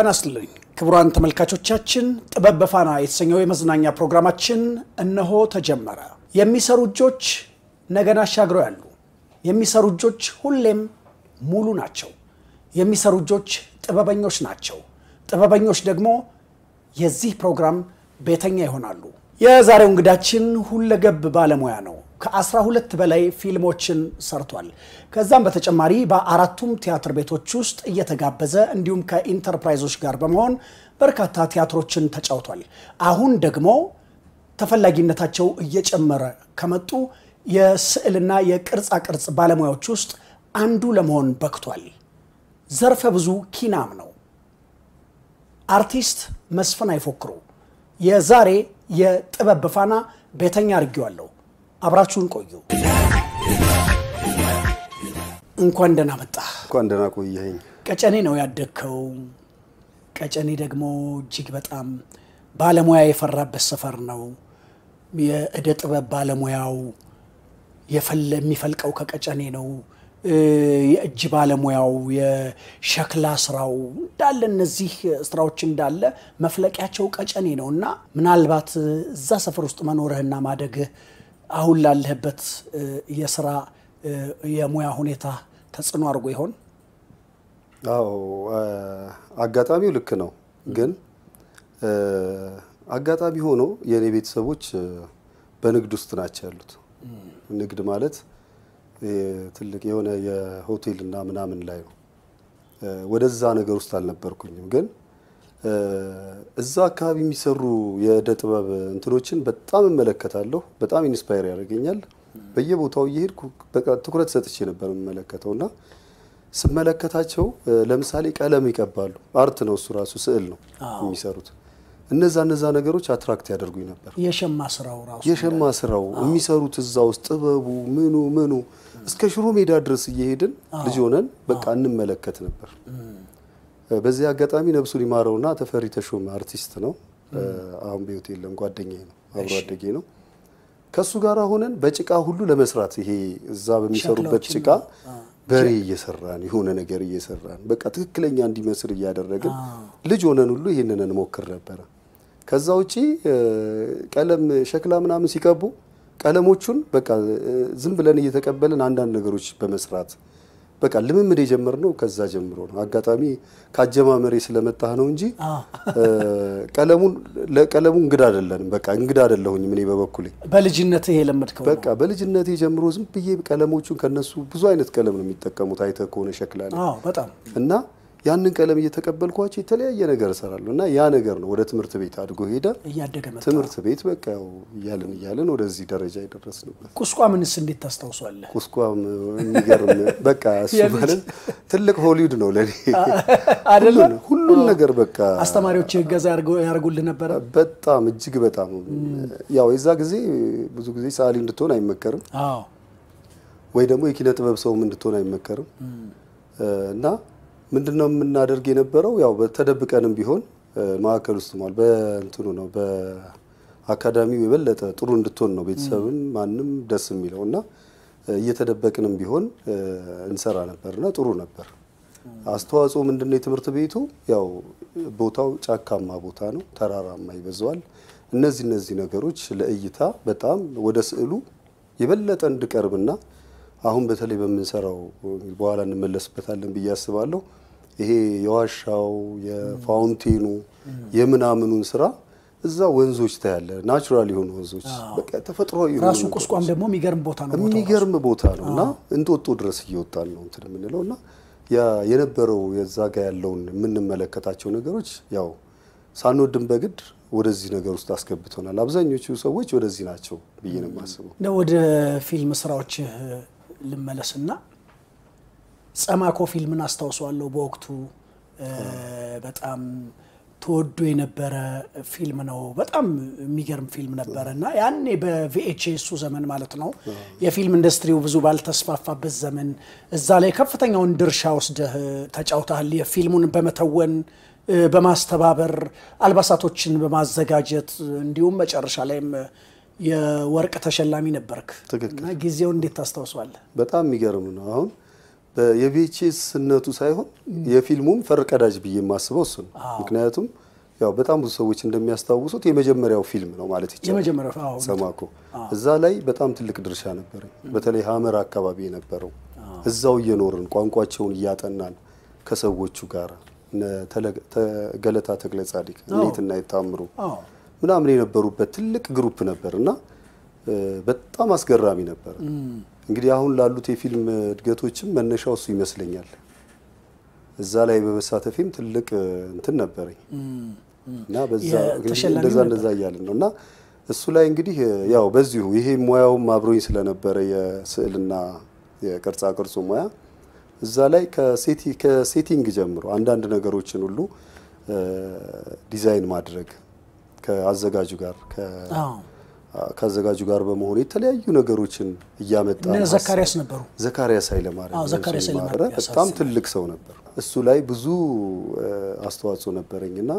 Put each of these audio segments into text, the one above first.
ጤና ይስጥልኝ ክቡራን ተመልካቾቻችን፣ ጥበብ በፋና የተሰኘው የመዝናኛ ፕሮግራማችን እነሆ ተጀመረ። የሚሰሩ እጆች ነገን አሻግረው ያሉ፣ የሚሰሩ እጆች ሁሌም ሙሉ ናቸው። የሚሰሩ እጆች ጥበበኞች ናቸው። ጥበበኞች ደግሞ የዚህ ፕሮግራም ቤተኛ ይሆናሉ። የዛሬው እንግዳችን ሁለገብ ባለሙያ ነው። ከአስራ ሁለት በላይ ፊልሞችን ሰርቷል። ከዛም በተጨማሪ በአራቱም ቲያትር ቤቶች ውስጥ እየተጋበዘ እንዲሁም ከኢንተርፕራይዞች ጋር በመሆን በርካታ ቲያትሮችን ተጫውቷል። አሁን ደግሞ ተፈላጊነታቸው እየጨመረ ከመጡ የስዕልና የቅርጻ ቅርጽ ባለሙያዎች ውስጥ አንዱ ለመሆን በክቷል። ዘርፈ ብዙ ኪናም ነው። አርቲስት መስፍን አይፎክሩ የዛሬ የጥበብ ፋና ቤተኛ አድርጌዋለሁ። አብራችሁን ቆዩ። እንኳን ደህና መጣ። እንኳን ደህና ቆየኸኝ። ቀጨኔ ነው ያደግከው። ቀጨኔ ደግሞ እጅግ በጣም ባለሙያ የፈራበት ሰፈር ነው። የእደ ጥበብ ባለሙያው የሚፈልቀው ከቀጨኔ ነው። የእጅ ባለሙያው የሸክላ ስራው እንዳለ እነዚህ ስራዎች እንዳለ መፍለቂያቸው ቀጨኔ ነው እና ምናልባት እዛ ሰፈር ውስጥ መኖርህና ማደግህ አሁን ላለህበት የስራ የሙያ ሁኔታ ተጽዕኖ አድርጎ ይሆን? አዎ አጋጣሚው ልክ ነው። ግን አጋጣሚ ሆኖ የእኔ ቤተሰቦች በንግድ ውስጥ ናቸው ያሉት። ንግድ ማለት ትልቅ የሆነ የሆቴል እና ምናምን ላይ ነው። ወደዛ ነገር ውስጥ አልነበርኩኝም። ግን እዛ አካባቢ የሚሰሩ የእደ ጥበብ እንትኖችን በጣም እመለከታለሁ። በጣም ኢንስፓየር ያደርገኛል። በየቦታው እየሄድኩ በቃ ትኩረት ሰጥቼ ነበር የምመለከተው እና ስመለከታቸው ለምሳሌ ቀለም ይቀባሉ። አርት ነው እሱ ራሱ ስዕል ነው የሚሰሩት። እነዛ እነዛ ነገሮች አትራክት ያደርጉኝ ነበር። የሸማ ስራው ራሱ የሸማ ስራው የሚሰሩት እዛ ውስጥ ጥበቡ ምኑ ምኑ እስከ ሽሮ ሜዳ ድረስ እየሄድን ልጅ ሆነን በቃ እንመለከት ነበር። በዚህ አጋጣሚ ነብሱን ይማረውና ተፈሪ ተሾመ አርቲስት ነው። አሁን በህይወት የለም። ጓደኛዬ ነው፣ አብሮ አደጌ ነው። ከእሱ ጋር ሆነን በጭቃ ሁሉ ለመስራት ይሄ እዛ በሚሰሩበት ጭቃ በሬ እየሰራን የሆነ ነገር እየሰራን በቃ ትክክለኛ እንዲመስል እያደረግን ልጅ ሆነን ሁሉ ይህንን እንሞክር ነበረ። ከዛ ውጪ ቀለም ሸክላ ምናምን ሲቀቡ ቀለሞቹን በቃ ዝም ብለን እየተቀበልን አንዳንድ ነገሮች በመስራት በቃ ልምምድ የጀመርነው ከዛ ጀምሮ ነው። አጋጣሚ ከአጀማመሬ ስለመጣህ ነው እንጂ ቀለሙን ለቀለሙ እንግዳ አይደለንም። በቃ እንግዳ አይደለሁኝም እኔ በበኩሌ በልጅነት ይሄ ለመድከው በቃ በልጅነት ጀምሮ ዝም ብዬ ቀለሞቹን ከነሱ ብዙ አይነት ቀለም ነው የሚጠቀሙት አይተህ ከሆነ ሸክላ ላይ እና ያንን ቀለም እየተቀበልኳቸው የተለያየ ነገር እሰራለሁ እና ያ ነገር ነው ወደ ትምህርት ቤት አድጎ ሄደ። ትምህርት ቤት በቃ ያው እያልን እያልን ወደዚህ ደረጃ የደረስንበት። ምንስ እንዴት ታስታውሷለ? ቁስቋም የሚገርም በቃ እሱ ማለት ትልቅ ሆሊውድ ነው ለእኔ አደለ። ሁሉን ነገር በቃ አስተማሪዎች እገዛ ያደርጉል ነበረ። በጣም እጅግ በጣም ያው የዛ ጊዜ ብዙ ጊዜ ሰዓሊ እንድትሆን አይመከርም ወይ ደግሞ የኪነ ጥበብ ሰውም እንድትሆን አይመከርም እና ምንድነው የምናደርግ የነበረው ያው ተደብቀንም ቢሆን ማዕከል ውስጥ ማል በእንትኑ ነው በአካዳሚው የበለጠ ጥሩ እንድትሆን ነው ቤተሰብም ማንም ደስ የሚለው እና እየተደበቅንም ቢሆን እንሰራ ነበርና ጥሩ ነበር። አስተዋጽኦ ምንድነው? የትምህርት ቤቱ ያው ቦታው ጫካማ ቦታ ነው፣ ተራራማ ይበዛዋል። እነዚህ እነዚህ ነገሮች ለእይታ በጣም ወደ ስዕሉ የበለጠ እንድቀርብና አሁን በተለይ በምንሰራው በኋላ እንመለስበታለን ብዬ አስባለሁ። ይሄ የዋሻው የፋውንቴኑ የምናምኑን ስራ እዛ ወንዞች ታያለ። ናቹራል የሆኑ ወንዞች በቃ ተፈጥሯዊ ራሱ ቁስቋም ደግሞ የሚገርም ቦታ ነው። የሚገርም ቦታ ነው እና እንጦጦ ድረስ እየወጣን ነው እንትን የምንለው እና የነበረው የዛ ጋ ያለውን የምንመለከታቸው ነገሮች ያው ሳንወድን በግድ ወደዚህ ነገር ውስጥ አስገብቶናል። አብዛኞቹ ሰዎች ወደዚህ ናቸው ብዬ ነው የማስበው። ወደ ፊልም ስራዎች ልመለስና ጸማኮ ፊልምን አስታውሰዋለሁ። በወቅቱ በጣም ተወዶ የነበረ ፊልም ነው። በጣም የሚገርም ፊልም ነበረ እና ያኔ በቪኤችኤሱ ዘመን ማለት ነው የፊልም ኢንዱስትሪው ብዙ ባልተስፋፋበት ዘመን እዛ ላይ ከፍተኛውን ድርሻ ወስደህ ተጫውተሃል። የፊልሙን በመተወን በማስተባበር አልባሳቶችን በማዘጋጀት እንዲሁም መጨረሻ ላይም የወርቅ ተሸላሚ ነበርክ እና ጊዜውን እንዴት ታስታውሷል? በጣም የሚገርም ነው። አሁን የቪኤችኤስነቱ ሳይሆን የፊልሙም ፈርቀዳጅ ብዬ የማስበው እሱ ነው። ምክንያቱም ያው በጣም ብዙ ሰዎች እንደሚያስታውሱት የመጀመሪያው ፊልም ነው ማለት ይቻላል። ሰማኮ እዛ ላይ በጣም ትልቅ ድርሻ ነበረኝ። በተለይ ሀመር አካባቢ የነበረው እዛው እየኖርን ቋንቋቸውን እያጠናን ከሰዎቹ ጋር ገለታ ተክለ ጻዲቅ፣ እኔትና የታምሩ ምናምን የነበሩበት ትልቅ ግሩፕ ነበር እና በጣም አስገራሚ ነበር። እንግዲህ አሁን ላሉት የፊልም እድገቶችም መነሻው እሱ ይመስለኛል። እዛ ላይ በመሳተፌም ትልቅ እንትን ነበረኝ እና እንደዛ እንደዛ እያለን ነው እና እሱ ላይ እንግዲህ ያው በዚሁ ይሄ ሙያውም አብሮኝ ስለነበረ የስዕልና የቅርጻ ቅርጹ ሙያ እዛ ላይ ከሴቲንግ ጀምሮ አንዳንድ ነገሮችን ሁሉ ዲዛይን ማድረግ ከአዘጋጁ ጋር ከአዘጋጁ ጋር በመሆን የተለያዩ ነገሮችን እያመጣ ዘካሪያስ ነበሩ። ዘካሪያስ ኃይለማርያም በጣም ትልቅ ሰው ነበር። እሱ ላይ ብዙ አስተዋጽኦ ነበረኝ እና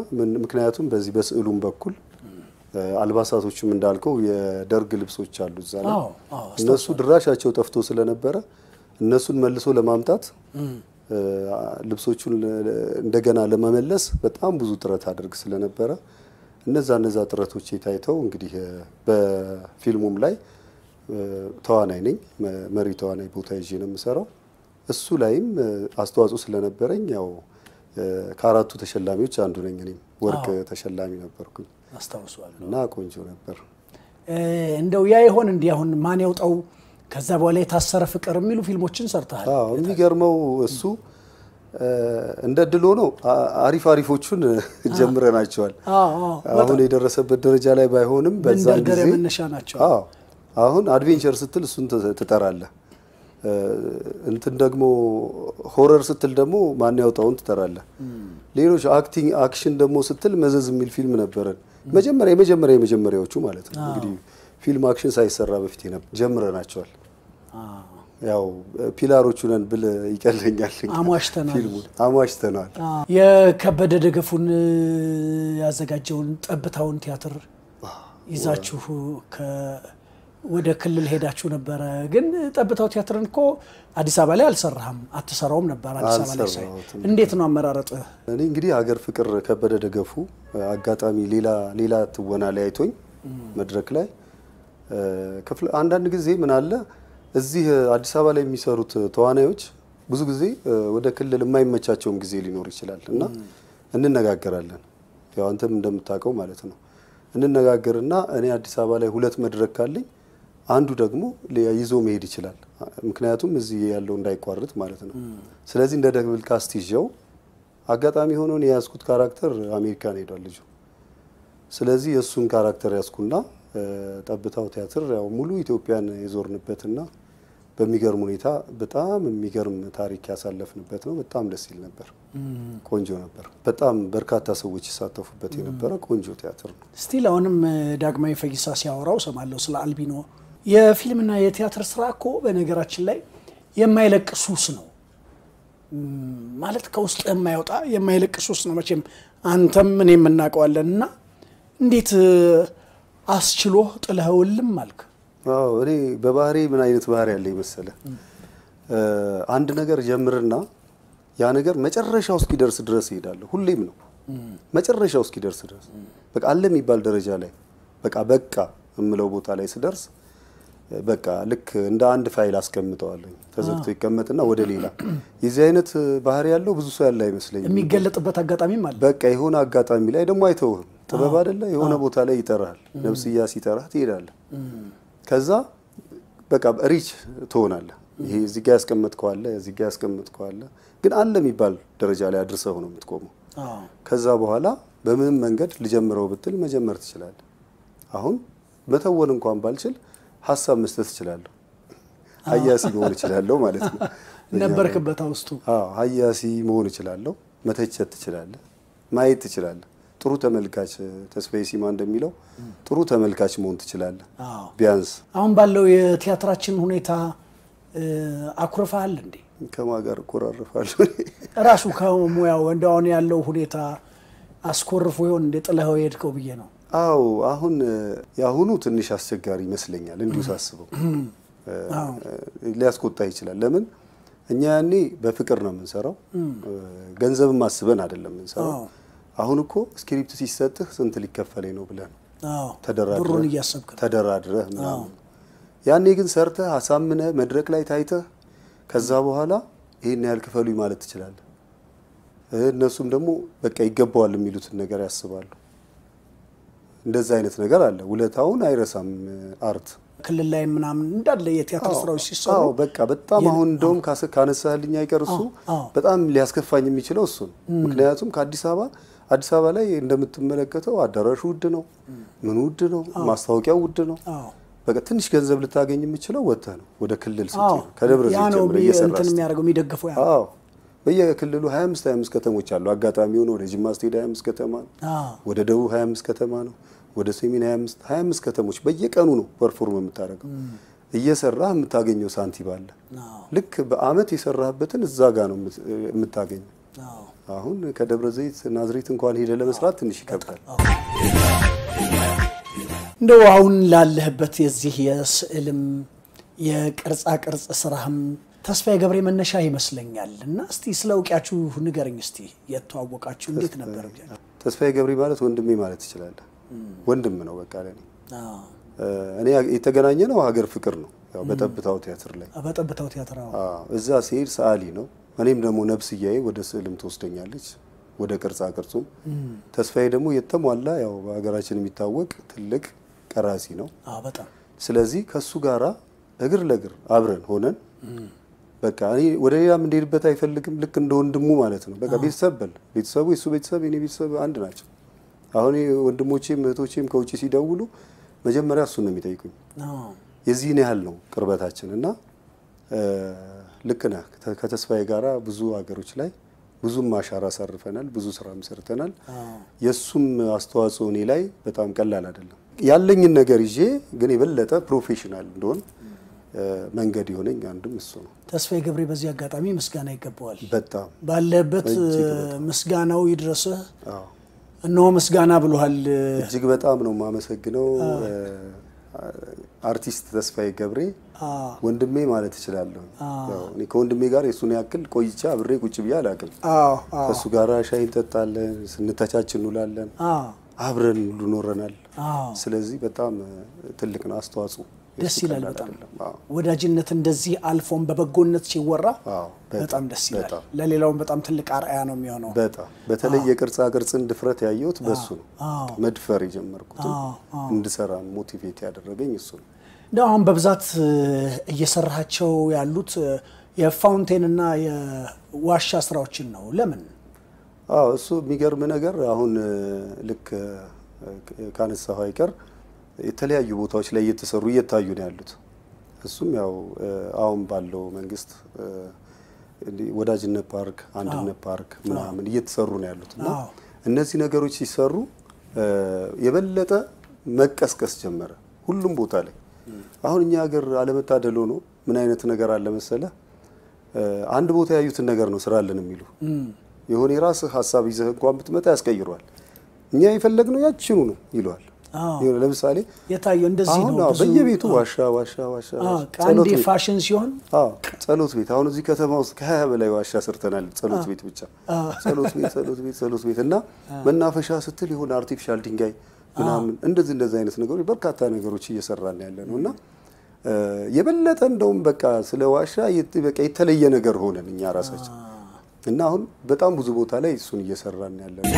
ምክንያቱም በዚህ በስዕሉም በኩል አልባሳቶችም እንዳልከው የደርግ ልብሶች አሉ እዛ እነሱ ድራሻቸው ጠፍቶ ስለነበረ እነሱን መልሶ ለማምጣት ልብሶቹን እንደገና ለመመለስ በጣም ብዙ ጥረት አድርግ ስለነበረ እነዛ እነዛ ጥረቶች ታይተው እንግዲህ በፊልሙም ላይ ተዋናይ ነኝ፣ መሪ ተዋናይ ቦታ ይዤ ነው የምሰራው። እሱ ላይም አስተዋጽኦ ስለነበረኝ ያው ከአራቱ ተሸላሚዎች አንዱ ነኝ። እኔም ወርቅ ተሸላሚ ነበርኩኝ አስታውሰዋለሁ። እና ቆንጆ ነበር። እንደው ያ ይሆን እንዲህ አሁን ማን ያውጣው ከዛ በኋላ የታሰረ ፍቅር የሚሉ ፊልሞችን ሰርተሃል። የሚገርመው እሱ እንደ ድል ሆኖ አሪፍ አሪፎቹን ጀምረናቸዋል። አሁን የደረሰበት ደረጃ ላይ ባይሆንም በዛ ጊዜ መነሻ ናቸው። አሁን አድቬንቸር ስትል እሱን ትጠራለህ። እንትን ደግሞ ሆረር ስትል ደግሞ ማን ያውጣውን ትጠራለህ። ሌሎች አክቲንግ አክሽን ደግሞ ስትል መዘዝ የሚል ፊልም ነበረን። መጀመሪያ የመጀመሪያ የመጀመሪያዎቹ ማለት ነው እንግዲህ ፊልም አክሽን ሳይሰራ በፊት ጀምረናቸዋል። ያው ፒላሮቹ ነን ብል ይቀለኛል። አሟሽተናል አሟሽተናል። የከበደ ደገፉን ያዘጋጀውን ጠብታውን ቲያትር ይዛችሁ ወደ ክልል ሄዳችሁ ነበረ። ግን ጠብታው ቲያትርን እኮ አዲስ አበባ ላይ አልሰራህም አትሰራውም ነበር አዲስ አበባ ላይ። እንዴት ነው አመራረጥ? እኔ እንግዲህ ሀገር ፍቅር ከበደ ደገፉ አጋጣሚ ሌላ ትወና ላይ አይቶኝ መድረክ ላይ አንዳንድ ጊዜ ምን አለ እዚህ አዲስ አበባ ላይ የሚሰሩት ተዋናዮች ብዙ ጊዜ ወደ ክልል የማይመቻቸውም ጊዜ ሊኖር ይችላል እና እንነጋገራለን። ያው አንተም እንደምታውቀው ማለት ነው። እንነጋገርና እኔ አዲስ አበባ ላይ ሁለት መድረክ ካለኝ አንዱ ደግሞ ይዞ መሄድ ይችላል። ምክንያቱም እዚህ ያለው እንዳይቋርጥ ማለት ነው። ስለዚህ እንደ ደብል ካስት ይዤው አጋጣሚ ሆኖን የያዝኩት ካራክተር አሜሪካን ሄዷል ልጁ። ስለዚህ የእሱን ካራክተር ያዝኩና ጠብታው ቲያትር ያው ሙሉ ኢትዮጵያን የዞርንበትና በሚገርም ሁኔታ በጣም የሚገርም ታሪክ ያሳለፍንበት ነው። በጣም ደስ ይል ነበር። ቆንጆ ነበር። በጣም በርካታ ሰዎች ይሳተፉበት የነበረ ቆንጆ ቲያትር ነው። ስቲል አሁንም ዳግማዊ ፈይሳ ሲያወራው ሰማለሁ ስለ አልቢኖ። የፊልምና የቲያትር ስራ እኮ በነገራችን ላይ የማይለቅ ሱስ ነው ማለት ከውስጥ የማይወጣ የማይለቅ ሱስ ነው። መቼም አንተም እኔ የምናውቀዋለን እና እንዴት አስችሎ ጥለኸውልም አልክ? አዎ እኔ በባህሬ ምን አይነት ባህሪ ያለ መሰለ፣ አንድ ነገር ጀምርና ያ ነገር መጨረሻው እስኪደርስ ድረስ እሄዳለሁ። ሁሌም ነው መጨረሻው እስኪደርስ ድረስ በቃ አለ የሚባል ደረጃ ላይ በቃ በቃ የምለው ቦታ ላይ ስደርስ በቃ ልክ እንደ አንድ ፋይል አስቀምጠዋለኝ ተዘግቶ ይቀመጥና ወደ ሌላ። የዚህ አይነት ባህሪ ያለው ብዙ ሰው ያለ አይመስለኝ። የሚገለጥበት አጋጣሚም አለ። በቃ የሆነ አጋጣሚ ላይ ደግሞ አይተውህም። ጥበብ አይደለ የሆነ ቦታ ላይ ይጠራል። ነፍስያ ሲጠራህ ትሄዳለህ። ከዛ በቃ ሪች ትሆናለህ። ይሄ እዚህ ጋር ያስቀመጥከዋለ እዚህ ጋር ያስቀመጥከዋለ ግን አለ የሚባል ደረጃ ላይ አድርሰው ነው የምትቆመው። ከዛ በኋላ በምንም መንገድ ልጀምረው ብትል መጀመር ትችላለህ። አሁን መተወን እንኳን ባልችል ሀሳብ መስጠት እችላለሁ። ሀያሲ መሆን እችላለሁ ማለት ነው። ነበርክበት ውስጡ ሀያሲ መሆን እችላለሁ። መተቸት ትችላለህ። ማየት ትችላለህ። ጥሩ ተመልካች ተስፋዬ ሲማ እንደሚለው ጥሩ ተመልካች መሆን ትችላለህ። ቢያንስ አሁን ባለው የቲያትራችን ሁኔታ አኩርፈሃል እንዴ? ከማ ጋር ራሱ ከሙያው እንደ አሁን ያለው ሁኔታ አስኮርፎ ይሆን እንደ ጥለኸው የሄድከው ብዬ ነው። አዎ አሁን የአሁኑ ትንሽ አስቸጋሪ ይመስለኛል እንዲሁ ሳስበው ሊያስቆጣ ይችላል። ለምን እኛ ያኔ በፍቅር ነው የምንሰራው፣ ገንዘብም አስበን አይደለም የምንሰራው አሁን እኮ ስክሪፕት ሲሰጥህ ስንት ሊከፈለኝ ነው ብለህ ነው ተደራድረህ ምናምን። ያኔ ግን ሰርተህ አሳምነህ መድረክ ላይ ታይተህ ከዛ በኋላ ይህን ያህል ክፈሉኝ ማለት ትችላለህ። እነሱም ደግሞ በቃ ይገባዋል የሚሉትን ነገር ያስባሉ። እንደዛ አይነት ነገር አለ። ውለታውን አይረሳም አርት። ክልል ላይ ምናምን እንዳለ የቲያትር ስራዎች ሲሰሩ በቃ በጣም አሁን እንደውም ካነሳልኝ አይቀር እሱ በጣም ሊያስከፋኝ የሚችለው እሱ ምክንያቱም ከአዲስ አበባ አዲስ አበባ ላይ እንደምትመለከተው አዳራሹ ውድ ነው፣ ምን ውድ ነው፣ ማስታወቂያው ውድ ነው። በቃ ትንሽ ገንዘብ ልታገኝ የምችለው ወጥተህ ነው ወደ ክልል ስትሄድ ከደብረ ዘይት ጀምሮ እየሰራ አዎ በየክልሉ 25 25 ከተሞች አሉ። አጋጣሚ ሆኖ ወደ ጅማ ስትሄድ 25 ከተማ ነው። ወደ ደቡብ 25 ከተማ ነው። ወደ ሰሜን 25 25 ከተሞች በየቀኑ ነው ፐርፎርም የምታደርገው። እየሰራህ የምታገኘው ሳንቲም አለ። ልክ በአመት የሰራህበትን እዛ ጋ ነው የምታገኘው። አሁን ከደብረ ዘይት ናዝሬት እንኳን ሄደ ለመስራት ትንሽ ይከብዳል። እንደው አሁን ላለህበት የዚህ የስዕልም የቅርጻ ቅርጽ ስራህም ተስፋ ገብሬ መነሻ ይመስለኛል እና እስቲ ስለ እውቂያችሁ ንገረኝ እስቲ የተዋወቃችሁ እንዴት ነበር? ተስፋ ገብሬ ማለት ወንድሜ ማለት ትችላለህ። ወንድም ነው በቃ ለኔ። እኔ የተገናኘ ነው ሀገር ፍቅር ነው ያው በጠብታው ቲያትር ላይ በጠብታው ቲያትር እዛ ሲሄድ ሰዓሊ ነው። እኔም ደግሞ ነፍስያዬ ወደ ስዕልም ትወስደኛለች ወደ ቅርጻ ቅርጹም። ተስፋዬ ደግሞ የተሟላ ያው በሀገራችን የሚታወቅ ትልቅ ቀራሲ ነው። ስለዚህ ከሱ ጋራ እግር ለእግር አብረን ሆነን በቃ እኔ ወደ ሌላም እንደሄድበት አይፈልግም። ልክ እንደ ወንድሙ ማለት ነው። በቃ ቤተሰብ በል ቤተሰቡ የሱ ቤተሰብ የኔ ቤተሰብ አንድ ናቸው። አሁን ወንድሞቼም እህቶቼም ከውጭ ሲደውሉ መጀመሪያ እሱ ነው የሚጠይቁኝ። የዚህን ያህል ነው ቅርበታችን እና ልክ ነህ። ከተስፋዬ ጋራ ብዙ ሀገሮች ላይ ብዙም አሻራ አሳርፈናል፣ ብዙ ስራም ሰርተናል። የእሱም አስተዋጽኦ እኔ ላይ በጣም ቀላል አይደለም። ያለኝን ነገር ይዤ ግን የበለጠ ፕሮፌሽናል እንደሆን መንገድ የሆነኝ አንድም እሱ ነው። ተስፋዬ ገብሬ በዚህ አጋጣሚ ምስጋና ይገባዋል። በጣም ባለበት ምስጋናው ይድረስህ። እነሆ ምስጋና ብሏል። እጅግ በጣም ነው የማመሰግነው አርቲስት ተስፋዬ ገብሬ ወንድሜ ማለት እችላለሁ። ከወንድሜ ጋር የእሱን ያክል ቆይቼ አብሬ ቁጭ ብዬ አላውቅም። ከእሱ ጋር ሻይ እንጠጣለን፣ ስንተቻች እንውላለን፣ አብረን ሁሉ ኖረናል። ስለዚህ በጣም ትልቅ ነው አስተዋጽኦ ደስ ይላል። በጣም ወዳጅነት እንደዚህ አልፎም በበጎነት ሲወራ በጣም ደስ ይላል። ለሌላውም በጣም ትልቅ አርአያ ነው የሚሆነው። በጣም በተለይ የቅርጻ ቅርጽን ድፍረት ያየሁት በሱ ነው። መድፈር የጀመርኩትም እንድሰራ ሞቲቬት ያደረገኝ እሱ ነው። እንደ አሁን በብዛት እየሰራቸው ያሉት የፋውንቴንና የዋሻ ስራዎችን ነው። ለምን? አዎ እሱ የሚገርም ነገር አሁን ልክ ካነሳሁ አይቀር የተለያዩ ቦታዎች ላይ እየተሰሩ እየታዩ ነው ያሉት። እሱም ያው አሁን ባለው መንግስት ወዳጅነት ፓርክ፣ አንድነት ፓርክ ምናምን እየተሰሩ ነው ያሉት እና እነዚህ ነገሮች ሲሰሩ የበለጠ መቀስቀስ ጀመረ ሁሉም ቦታ ላይ። አሁን እኛ ሀገር አለመታደል ሆኖ ምን አይነት ነገር አለ መሰለ፣ አንድ ቦታ ያዩትን ነገር ነው ስራ አለን የሚሉ የሆነ የራስህ ሀሳብ ይዘህ እንኳን ብትመጣ ያስቀይሯል። እኛ የፈለግነው ያችኑ ነው ይለዋል። ለምሳሌ የታየው እንደዚህ ነው። በየቤቱ ዋሻ ዋሻ ዋሻ አንዴ ፋሽን ሲሆን ጸሎት ቤት አሁን እዚህ ከተማ ውስጥ ከሀያ በላይ ዋሻ ሰርተናል። ጸሎት ቤት ብቻ ጸሎት ቤት ጸሎት ቤት ጸሎት ቤት እና መናፈሻ ስትል የሆነ አርቲፊሻል ድንጋይ ምናምን እንደዚህ እንደዚህ አይነት ነገሮች በርካታ ነገሮች እየሰራን ያለ ነው እና የበለጠ እንደውም በቃ ስለ ዋሻ በቃ የተለየ ነገር ሆነን እኛ ራሳችን እና አሁን በጣም ብዙ ቦታ ላይ እሱን እየሰራን ያለ ነው።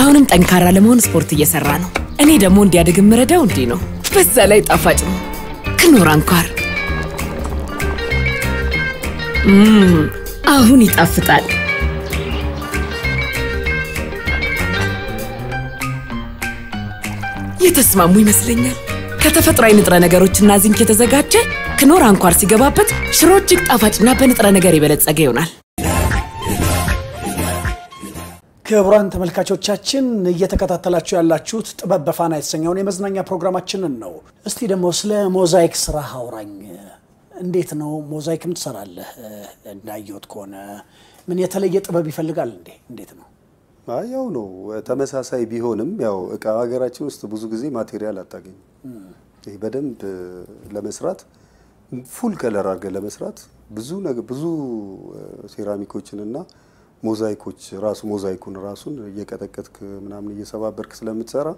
አሁንም ጠንካራ ለመሆን ስፖርት እየሰራ ነው። እኔ ደግሞ እንዲያድግ የምረዳው እንዲህ ነው። በዛ ላይ ጣፋጭ ነው። ክኖር አንኳር አሁን ይጣፍጣል። የተስማሙ ይመስለኛል። ከተፈጥሯዊ ንጥረ ነገሮችና ዚንክ የተዘጋጀ ክኖር አንኳር ሲገባበት ሽሮ እጅግ ጣፋጭና በንጥረ ነገር የበለጸገ ይሆናል። ክቡራን ተመልካቾቻችን እየተከታተላችሁ ያላችሁት ጥበብ በፋና የተሰኘውን የመዝናኛ ፕሮግራማችንን ነው። እስቲ ደግሞ ስለ ሞዛይክ ስራ አውራኝ። እንዴት ነው ሞዛይክም ትሰራለህ? እንዳየሁት ከሆነ ምን የተለየ ጥበብ ይፈልጋል እንዴ? እንዴት ነው? ያው ነው ተመሳሳይ ቢሆንም ያው እቃ ሀገራችን ውስጥ ብዙ ጊዜ ማቴሪያል አታገኝም። ይህ በደንብ ለመስራት ፉል ከለር አድርገን ለመስራት ብዙ ብዙ ሴራሚኮችን እና ሞዛይኮች ራሱ ሞዛይኩን ራሱን እየቀጠቀጥክ ምናምን እየሰባበርክ ስለምትሰራ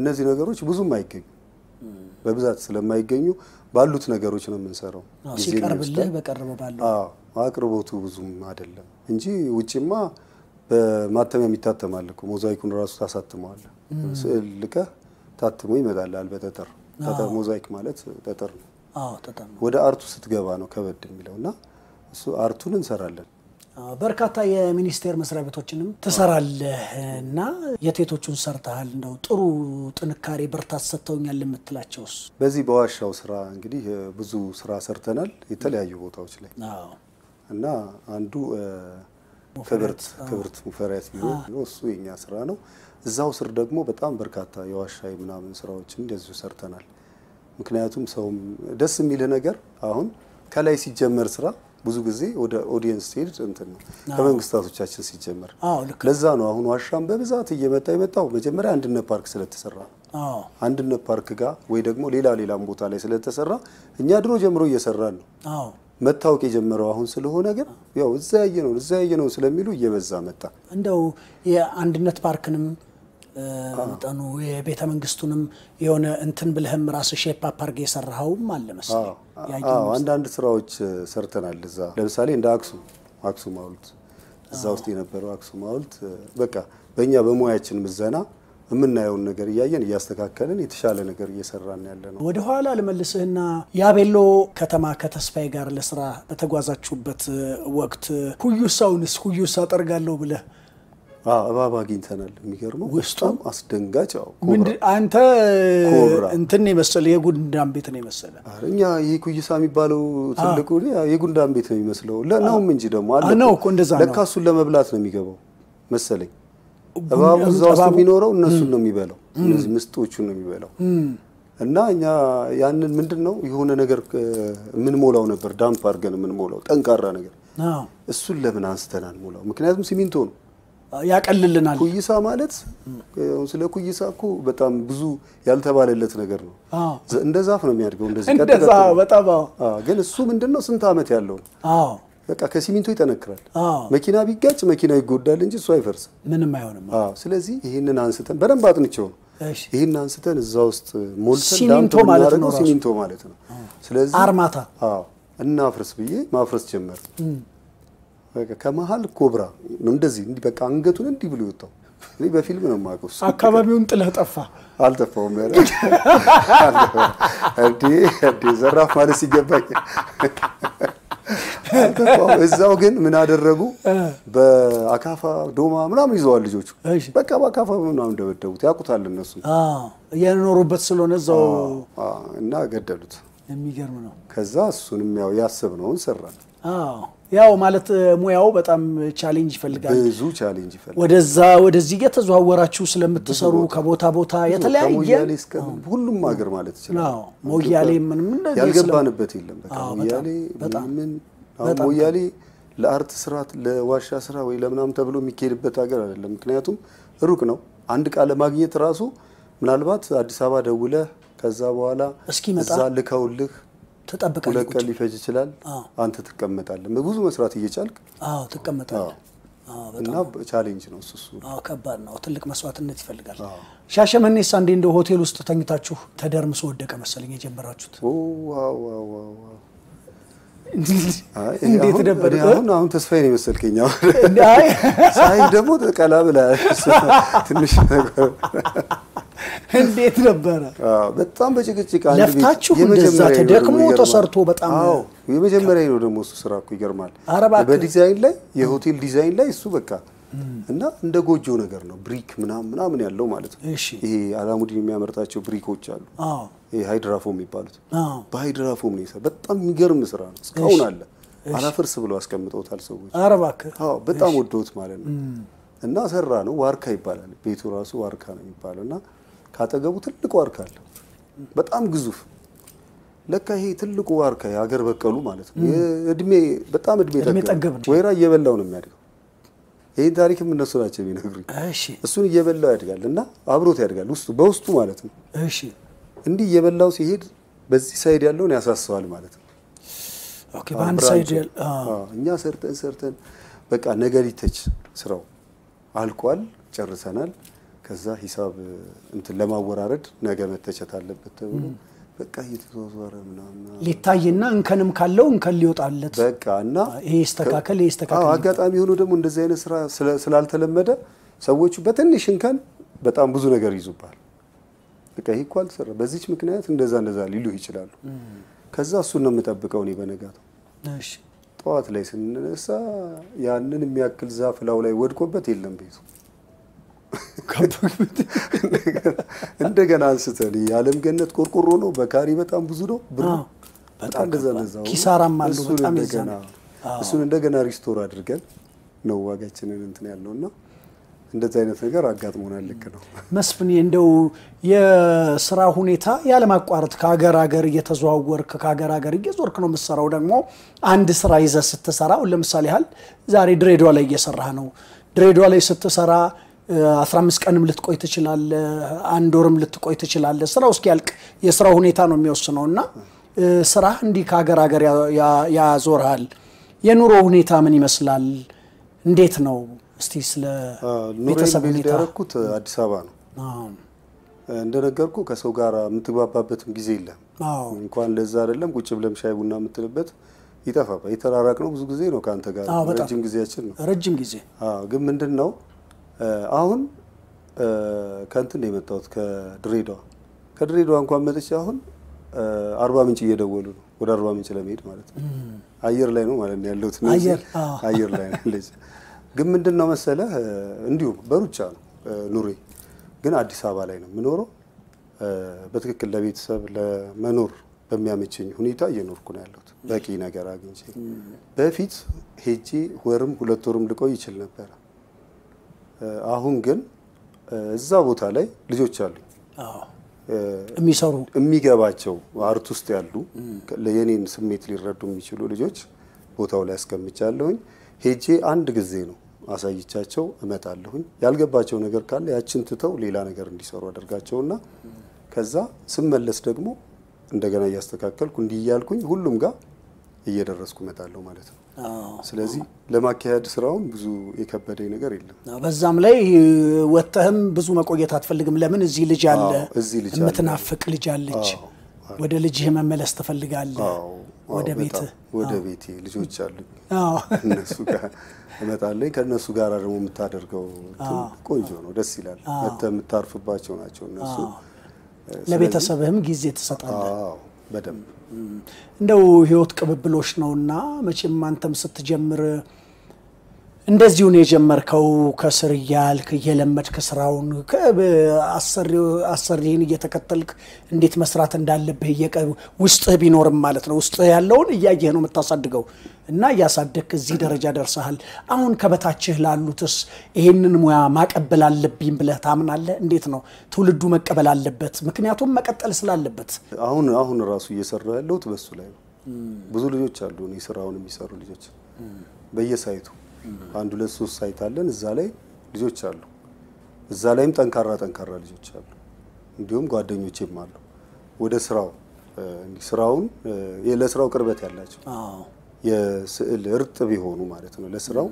እነዚህ ነገሮች ብዙም አይገኙ በብዛት ስለማይገኙ ባሉት ነገሮች ነው የምንሰራው። ሲቀርብልህ በቀረበ ባለው አቅርቦቱ ብዙም አይደለም እንጂ ውጭማ በማተሚያ የሚታተማል እኮ ሞዛይኩን ራሱ ታሳትመዋለ። ስዕል ልከህ ታትሞ ይመጣላል በጠጠር ጠጠር። ሞዛይክ ማለት ጠጠር ነው። ወደ አርቱ ስትገባ ነው ከበድ የሚለው እና እሱ አርቱን እንሰራለን። በርካታ የሚኒስቴር መስሪያ ቤቶችንም ትሰራለህ እና የቴቶቹን ሰርተሃል። እንደው ጥሩ ጥንካሬ ብርታት ሰጥተውኛል የምትላቸውስ? በዚህ በዋሻው ስራ እንግዲህ ብዙ ስራ ሰርተናል የተለያዩ ቦታዎች ላይ እና አንዱ ክብርት ክብርት ሙፈሪያት ቢሮ እሱ የኛ ስራ ነው። እዛው ስር ደግሞ በጣም በርካታ የዋሻ ምናምን ስራዎችን እንደዚሁ ሰርተናል። ምክንያቱም ሰውም ደስ የሚል ነገር አሁን ከላይ ሲጀመር ስራ ብዙ ጊዜ ወደ ኦዲየንስ ሲሄድ እንትን ነው ከመንግስታቶቻችን ሲጀመር። ለዛ ነው አሁን ዋሻም በብዛት እየመጣ የመጣው መጀመሪያ አንድነት ፓርክ ስለተሰራ ነው። አንድነት ፓርክ ጋር ወይ ደግሞ ሌላ ሌላም ቦታ ላይ ስለተሰራ እኛ ድሮ ጀምሮ እየሰራን ነው መታወቅ የጀመረው አሁን ስለሆነ ግን ያው እዛ ያየ ነው እዛ ያየ ነው ስለሚሉ እየበዛ መጣ። እንደው የአንድነት ፓርክንም በመጠኑ የቤተ መንግስቱንም የሆነ እንትን ብልህም ራስ ሼፕ አፕ የሰራኸውም አለ መሰለኝ። አንዳንድ ስራዎች ሰርተናል እዛ። ለምሳሌ እንደ አክሱም አክሱም ሐውልት እዛ ውስጥ የነበረው አክሱም ሐውልት በቃ በእኛ በሙያችን ምዘና የምናየውን ነገር እያየን እያስተካከልን የተሻለ ነገር እየሰራን ያለ ነው። ወደ ኋላ ልመልስህና የአቤሎ ከተማ ከተስፋዬ ጋር ለስራ በተጓዛችሁበት ወቅት ሁዩ ሁዩሳ ጠርጋለሁ ብለህ እባብ አግኝተናል። የሚገርመው በጣም አስደንጋጭ አንተ እንትን የመሰለ የጉንዳን ቤት ነው የመሰለ እኛ ኩይሳ የሚባለው ትልቁ የጉንዳን ቤት ነው የሚመስለው ነውም እንጂ ደግሞ ነው ለካ እሱን ለመብላት ነው የሚገባው መሰለኝ። እባቡ እዛ ውስጥ የሚኖረው እነሱን ነው የሚበላው፣ እነዚህ ምስጦቹን ነው የሚበላው። እና እኛ ያንን ምንድን ነው የሆነ ነገር የምንሞላው ነበር፣ ዳምፕ አድርገን የምንሞላው ጠንካራ ነገር። እሱን ለምን አንስተን አንሞላው? ምክንያቱም ሲሚንቶ ነው ያቀልልናል። ኩይሳ ማለት ስለ ኩይሳ እኮ በጣም ብዙ ያልተባለለት ነገር ነው። እንደ ዛፍ ነው የሚያድገው፣ እንደዚህ በጣም ግን እሱ ምንድነው ስንት ዓመት ያለው በቃ ከሲሚንቶ ይጠነክራል። መኪና ቢጋጭ መኪና ይጎዳል እንጂ እሱ አይፈርስም፣ ምንም አይሆንም። ስለዚህ ይህንን አንስተን በደንብ አጥንቸው ነው ይህን አንስተን እዛ ውስጥ ሞልተን ሲሚንቶ ማለት ነው ሲሚንቶ ማለት ነው። ስለዚህ አርማታ እናፍርስ ብዬ ማፍረስ ጀመር። ከመሀል ኮብራ እንደዚህ እንዲህ በቃ አንገቱን እንዲህ ብሎ ይወጣው። እኔ በፊልም ነው የማውቀው። አካባቢውን ጥለህ ጠፋ? አልጠፋውም። እንዴ ዘራፍ ማለት ሲገባኝ እዛው ግን ምን አደረጉ? በአካፋ ዶማ ምናምን ይዘዋል ልጆቹ። በቃ በአካፋ ምናምን ደበደቡት። ያውቁታል እነሱ የኖሩበት ስለሆነ እዛው እና ገደሉት። የሚገርም ነው። ከዛ እሱንም ያው ነውን ሰራን። ያው ማለት ሙያው በጣም ቻሌንጅ ይፈልጋል። ብዙ ቻሌንጅ ይፈልጋል። ወደዛ ወደዚህ እየተዘዋወራችሁ ስለምትሰሩ ከቦታ ቦታ የተለያየ ሁሉም ሀገር ማለት ይችላል። ሞያሌ ምን ያልገባንበት የለም። ሞያሌ ምን ሞያሌ ለአርት ስርዓት ለዋሻ ስራ ወይ ለምናምን ተብሎ የሚካሄድበት ሀገር አይደለም። ምክንያቱም ሩቅ ነው። አንድ ዕቃ ለማግኘት ራሱ ምናልባት አዲስ አበባ ደውለህ ከዛ በኋላ እዛ ልከውልህ ተጠብቃል። ሁለት ቀን ሊፈጅ ይችላል። አንተ ትቀመጣለህ። ብዙ መስራት እየቻልክ አዎ፣ ትቀመጣለህ። እና ቻሌንጅ ነው እሱ። ከባድ ነው። ትልቅ መስዋዕትነት ይፈልጋል። ሻሸመኔስ አንዴ እንደ ሆቴል ውስጥ ተኝታችሁ ተደርምሶ ወደቀ መሰለኝ የጀመራችሁት። እንዴት ነበር? አሁን አሁን ተስፋዬ ተስፋዬን የመሰልከኝ ሳይ ደግሞ ቀላ ብላ ትንሽ ነገር እንዴት ነበረ? በጣም በጭቅጭቅ ለፍታችሁ እንደዛ ተደክሞ ተሰርቶ በጣም የመጀመሪያ ነው ደግሞ እሱ ስራ እኮ ይገርማል። በዲዛይን ላይ የሆቴል ዲዛይን ላይ እሱ በቃ እና እንደ ጎጆ ነገር ነው ብሪክ ምናምን ምናምን ያለው ማለት ነው። ይሄ አላሙዲን የሚያመርታቸው ብሪኮች አሉ። ይሄ ሃይድራፎም የሚባሉት በሃይድራፎም ነው የሰራው። በጣም የሚገርም ስራ ነው። እስካሁን አለ አላፈርስ ብሎ አስቀምጠውታል ሰዎች። ኧረ እባክህ! በጣም ወደውት ማለት ነው። እና ሰራ ነው። ዋርካ ይባላል ቤቱ ራሱ ዋርካ ነው የሚባለው እና ካጠገቡ ትልቅ ዋርካ አለ፣ በጣም ግዙፍ። ለካ ይሄ ትልቁ ዋርካ የሀገር በቀሉ ማለት ነው። እድሜ በጣም እድሜ ጠገብ ወይራ እየበላው ነው የሚያድገው። ይህን ታሪክም እነሱ ናቸው የሚነግሩኝ። እሱን እየበላው ያድጋል እና አብሮት ያድጋል ውስጡ በውስጡ ማለት ነው። እንዲህ እየበላው ሲሄድ በዚህ ሳይድ ያለውን ያሳስባል ማለት ነው። እኛ ሰርተን ሰርተን በቃ ነገ ሊተች ስራው አልቋል፣ ጨርሰናል ከዛ ሂሳብ እንትን ለማወራረድ ነገ መተቸት አለበት ተብሎ በቃ እየተዘዋወረ ምናምን ሊታይና እንከንም ካለው እንከን ሊወጣለት በቃ እና ይሄ ይስተካከል ይሄ ይስተካከል። አጋጣሚ ሆኖ ደግሞ እንደዚህ አይነት ስራ ስላልተለመደ ሰዎቹ በትንሽ እንከን በጣም ብዙ ነገር ይዙባል። በቃ ይሄ እኮ አልተሰራ በዚች ምክንያት እንደዛ እንደዛ ሊሉ ይችላሉ። ከዛ እሱን ነው የምጠብቀው እኔ በነጋታው። ጠዋት ላይ ስንነሳ ያንን የሚያክል ዛፍ ላይ ወድቆበት የለም ቤቱ። እንደገና አንስተን የዓለም ገነት ቆርቆሮ ነው፣ በካሪ በጣም ብዙ ነው፣ ብር በጣም እንደዛ ኪሳራም አለው በጣም እንደገና እሱን እንደገና ሪስቶር አድርገን ነው ዋጋችንን እንትን ያለው እና እንደዚህ አይነት ነገር አጋጥሞናል። ልክ ነው መስፍን። እንደው የስራ ሁኔታ ያለማቋረጥ ከሀገር ሀገር እየተዘዋወርክ ከሀገር ሀገር እየዞርክ ነው የምትሰራው። ደግሞ አንድ ስራ ይዘህ ስትሰራ ለምሳሌ ያህል ዛሬ ድሬዳዋ ላይ እየሰራህ ነው። ድሬዳዋ ላይ ስትሰራ አምስት ቀንም ልትቆይ ትችላለ፣ አንድ ወርም ልትቆይ ትችላለ። ስራው እስኪያልቅ የስራው ሁኔታ ነው የሚወስነው እና ስራ እንዲህ ከሀገር ሀገር ያዞርሃል። የኑሮ ሁኔታ ምን ይመስላል? እንዴት ነው? እስቲ ስለ ቤተሰብ ሁኔታ ያደረኩት አዲስ አበባ ነው። እንደነገርኩ ከሰው ጋር የምትግባባበትም ጊዜ የለም። እንኳን ለዛ አይደለም ቁጭ ብለም ሻይ ቡና የምትልበት ይጠፋ የተራራቅ ነው ብዙ ጊዜ ነው ከአንተ ጋር ረጅም ጊዜያችን ነው። ረጅም ጊዜ ግን ምንድን ነው አሁን ከእንትን የመጣሁት ከድሬዳዋ ከድሬዳዋ እንኳን መጥቼ አሁን አርባ ምንጭ እየደወሉ ነው። ወደ አርባ ምንጭ ለመሄድ ማለት ነው። አየር ላይ ነው ማለት ነው ያለሁት። አየር ላይ ነው። ግን ምንድን ነው መሰለህ እንዲሁ በሩጫ ነው ኑሬ። ግን አዲስ አበባ ላይ ነው የምኖረው። በትክክል ለቤተሰብ ለመኖር በሚያመቸኝ ሁኔታ እየኖርኩ ነው ያለሁት። በቂ ነገር አግኝቼ በፊት ሄጄ ወርም ሁለት ወርም ልቆይ ይችል ነበረ። አሁን ግን እዛ ቦታ ላይ ልጆች አሉ የሚሰሩ የሚገባቸው አርት ውስጥ ያሉ የኔን ስሜት ሊረዱ የሚችሉ ልጆች ቦታው ላይ አስቀምጫለሁኝ። ሄጄ አንድ ጊዜ ነው አሳይቻቸው እመጣለሁኝ። ያልገባቸው ነገር ካለ ያችን ትተው ሌላ ነገር እንዲሰሩ አደርጋቸውና ከዛ ስመለስ ደግሞ እንደገና እያስተካከልኩ እንዲህ እያልኩኝ ሁሉም ጋር እየደረስኩ እመጣለሁ ማለት ነው። ስለዚህ ለማካሄድ ስራውን ብዙ የከበደኝ ነገር የለም። በዛም ላይ ወጥተህም ብዙ መቆየት አትፈልግም። ለምን እዚህ ልጅ አለ፣ የምትናፍቅ ልጅ አለች። ወደ ልጅህ መመለስ ትፈልጋለህ። ወደ ቤት ወደ ቤቴ ልጆች አሉ፣ እነሱ ጋር እመጣለኝ። ከእነሱ ጋር ደግሞ የምታደርገው ቆንጆ ነው፣ ደስ ይላል። መተህ የምታርፍባቸው ናቸው እነሱ። ለቤተሰብህም ጊዜ ትሰጣለህ። በደንብ እንደው ህይወት ቅብብሎች ነውና መቼም አንተም ስትጀምር እንደዚሁን የጀመርከው ከስር እያልክ እየለመድክ ስራውን አሰሪህን እየተከተልክ እንዴት መስራት እንዳለብህ ውስጥህ ቢኖርም ማለት ነው ውስጥህ ያለውን እያየህ ነው የምታሳድገው እና እያሳደግክ እዚህ ደረጃ ደርሰሃል። አሁን ከበታችህ ላሉትስ ይህንን ሙያ ማቀበል አለብኝ ብለህ ታምናለህ? እንዴት ነው ትውልዱ መቀበል አለበት? ምክንያቱም መቀጠል ስላለበት አሁን አሁን ራሱ እየሰራ ያለሁት በሱ ላይ ነው። ብዙ ልጆች አሉ ስራውን የሚሰሩ ልጆች በየሳይቱ አንድ ሁለት ሶስት ሳይት አለን። እዛ ላይ ልጆች አሉ። እዛ ላይም ጠንካራ ጠንካራ ልጆች አሉ። እንዲሁም ጓደኞችም አሉ። ወደ ስራው ስራውን ለስራው ቅርበት ያላቸው የስዕል እርጥብ የሆኑ ማለት ነው። ለስራው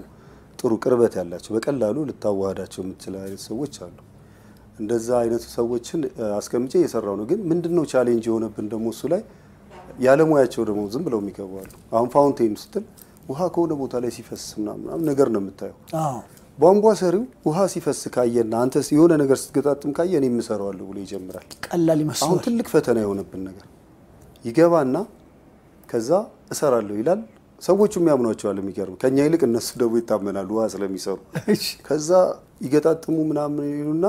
ጥሩ ቅርበት ያላቸው በቀላሉ ልታዋሃዳቸው የምትችል አይነት ሰዎች አሉ። እንደዛ አይነቱ ሰዎችን አስቀምጬ እየሰራው ነው። ግን ምንድን ነው ቻሌንጅ የሆነብን ደግሞ እሱ ላይ ያለሙያቸው ደግሞ ዝም ብለው የሚገቡ አሉ። አሁን ፋውንቴን ስትል ውሃ ከሆነ ቦታ ላይ ሲፈስ ምናምን ነገር ነው የምታየው። ቧንቧ ሰሪው ውሃ ሲፈስ ካየና አንተ የሆነ ነገር ስትገጣጥም ካየ እኔ የምሰራዋለሁ ብሎ ይጀምራል። ቀላል ይመስላል። አሁን ትልቅ ፈተና የሆነብን ነገር ይገባና ከዛ እሰራለሁ ይላል። ሰዎቹም ያምኗቸዋል። የሚገርም ከኛ ይልቅ እነሱ ደግሞ ይታመናሉ ውሃ ስለሚሰሩ። ከዛ ይገጣጥሙ ምናምን ይሉና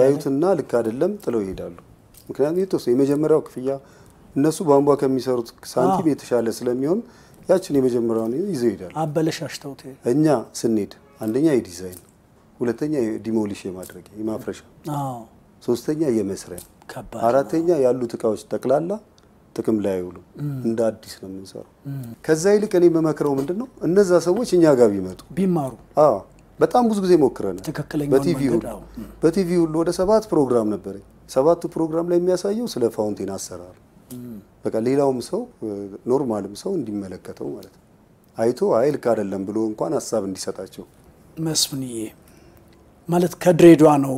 ያዩትና ልክ አይደለም ጥለው ይሄዳሉ። ምክንያቱም የተወሰነ የመጀመሪያው ክፍያ እነሱ ቧንቧ ከሚሰሩት ሳንቲም የተሻለ ስለሚሆን ያችን የመጀመሪያውን ይዘው ይሄዳል። አበለሻሽተውት እኛ ስንሄድ አንደኛ የዲዛይን ሁለተኛ የዲሞሊሽ የማድረግ የማፍረሻ ሶስተኛ የመስሪያ አራተኛ ያሉት እቃዎች ጠቅላላ ጥቅም ላይ አይውሉም። እንደ አዲስ ነው የምንሰራው። ከዛ ይልቅ እኔ የምመክረው ምንድን ነው እነዛ ሰዎች እኛ ጋር ቢመጡ ቢማሩ። በጣም ብዙ ጊዜ ሞክረናል። በቲቪ ሁሉ በቲቪ ሁሉ ወደ ሰባት ፕሮግራም ነበረኝ። ሰባቱ ፕሮግራም ላይ የሚያሳየው ስለ ፋውንቴን አሰራር በቃ ሌላውም ሰው ኖርማልም ሰው እንዲመለከተው ማለት ነው። አይቶ አይ ልክ አይደለም ብሎ እንኳን ሀሳብ እንዲሰጣቸው። መስፍንዬ ማለት ከድሬዷ ነው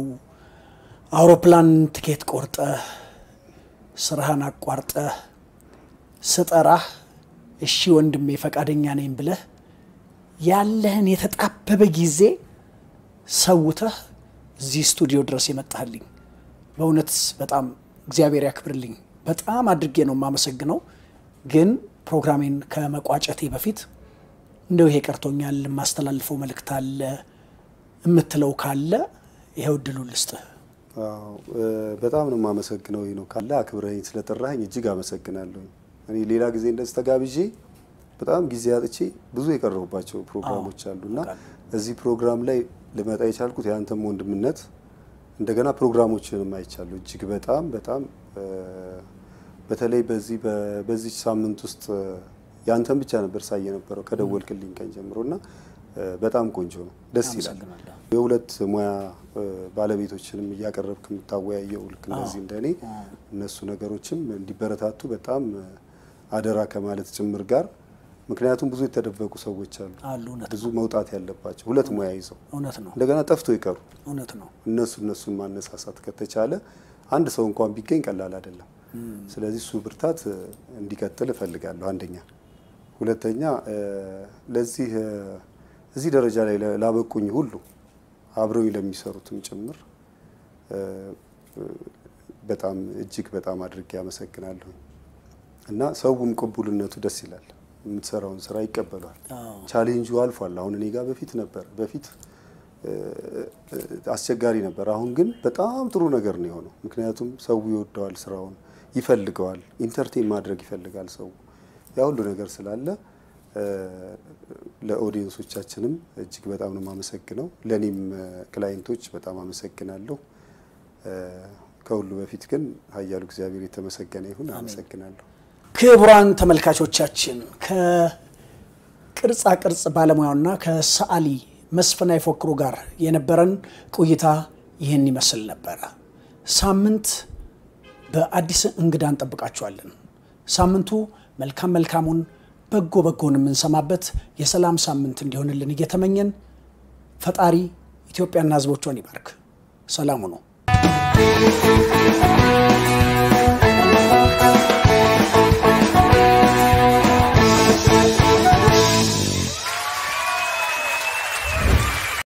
አውሮፕላን ትኬት ቆርጠህ ስራህን አቋርጠህ ስጠራህ እሺ ወንድሜ ፈቃደኛ ነኝ ብለህ ያለህን የተጣበበ ጊዜ ሰውተህ እዚህ ስቱዲዮ ድረስ የመጣህልኝ በእውነት በጣም እግዚአብሔር ያክብርልኝ። በጣም አድርጌ ነው የማመሰግነው። ግን ፕሮግራሜን ከመቋጨቴ በፊት እንደው ይሄ ቀርቶኛል የማስተላልፈው መልእክት አለ የምትለው ካለ ይኸው እድሉን ልስጥህ። በጣም ነው የማመሰግነው ነው ካለ አክብረኝ ስለጠራኝ እጅግ አመሰግናለሁ። እኔ ሌላ ጊዜ እንደዚህ ተጋብዤ በጣም ጊዜ አጥቼ ብዙ የቀረቡባቸው ፕሮግራሞች እና እዚህ ፕሮግራም ላይ ልመጣ የቻልኩት የአንተም ወንድምነት እንደገና ፕሮግራሞችንም አይቻሉ እጅግ በጣም በጣም በተለይ በዚህ በዚህ ሳምንት ውስጥ ያንተን ብቻ ነበር ሳይ የነበረው ከደወልክልኝ ቀን ጀምሮ እና በጣም ቆንጆ ነው፣ ደስ ይላል። የሁለት ሙያ ባለቤቶችንም እያቀረብክ የምታወያየው ልክ እንደዚህ እንደኔ እነሱ ነገሮችም እንዲበረታቱ በጣም አደራ ከማለት ጭምር ጋር ምክንያቱም ብዙ የተደበቁ ሰዎች አሉ አሉ ብዙ መውጣት ያለባቸው ሁለት ሙያ ይዘው እውነት ነው እንደገና ጠፍቶ ይቀሩ እውነት ነው። እነሱ እነሱን ማነሳሳት ከተቻለ አንድ ሰው እንኳን ቢገኝ ቀላል አይደለም። ስለዚህ እሱ ብርታት እንዲቀጥል እፈልጋለሁ። አንደኛ። ሁለተኛ ለዚህ እዚህ ደረጃ ላይ ላበቁኝ ሁሉ አብረውኝ ለሚሰሩትም ጭምር በጣም እጅግ በጣም አድርጌ አመሰግናለሁ እና ሰውም ቅቡልነቱ ደስ ይላል። የምትሰራውን ስራ ይቀበሏል። ቻሌንጁ አልፏል። አሁን እኔ ጋር በፊት ነበር በፊት አስቸጋሪ ነበር። አሁን ግን በጣም ጥሩ ነገር ነው የሆነው። ምክንያቱም ሰው ይወደዋል ስራውን ይፈልገዋል። ኢንተርቴን ማድረግ ይፈልጋል ሰው ያ ሁሉ ነገር ስላለ ለኦዲየንሶቻችንም እጅግ በጣም ነው የማመሰግነው። ለእኔም ክላይንቶች በጣም አመሰግናለሁ። ከሁሉ በፊት ግን ኃያሉ እግዚአብሔር የተመሰገነ ይሁን። አመሰግናለሁ። ክቡራን ተመልካቾቻችን ከቅርጻ ቅርጽ ባለሙያውና ከሰዓሊ መስፍን አይፎክሩ ጋር የነበረን ቆይታ ይህን ይመስል ነበረ። ሳምንት በአዲስ እንግዳ እንጠብቃችኋለን። ሳምንቱ መልካም መልካሙን በጎ በጎን የምንሰማበት የሰላም ሳምንት እንዲሆንልን እየተመኘን ፈጣሪ ኢትዮጵያና ሕዝቦቿን ይባርክ። ሰላሙ ነው።